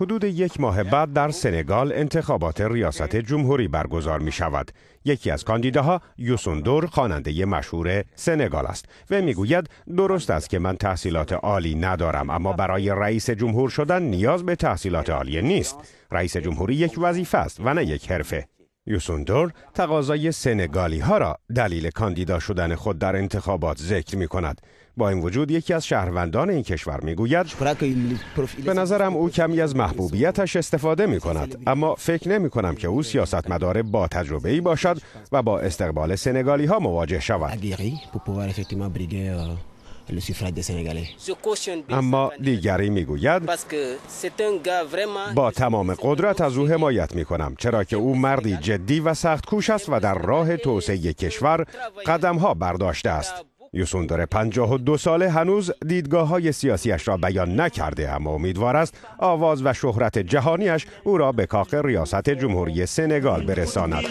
حدود یک ماه بعد در سنگال انتخابات ریاست جمهوری برگزار می شود. یکی از کاندیداها یوسوندور خواننده مشهور سنگال است و میگوید درست است که من تحصیلات عالی ندارم اما برای رئیس جمهور شدن نیاز به تحصیلات عالی نیست. رئیس جمهوری یک وظیفه است و نه یک حرفه. یوسوندور تقاضای سنگالی ها را دلیل کاندیدا شدن خود در انتخابات ذکر می کند. با این وجود یکی از شهروندان این کشور می گوید به نظرم او کمی از محبوبیتش استفاده می کند اما فکر نمی کنم که او سیاستمدار با تجربه ای باشد و با استقبال سنگالی ها مواجه شود. اما دیگری میگوید با تمام قدرت از او حمایت می کنم چرا که او مردی جدی و سخت کوش است و در راه توسعه کشور قدم ها برداشته است یوسوندر 52 ساله هنوز دیدگاه های سیاسیش را بیان نکرده اما امیدوار است آواز و شهرت جهانیش او را به کاخ ریاست جمهوری سنگال برساند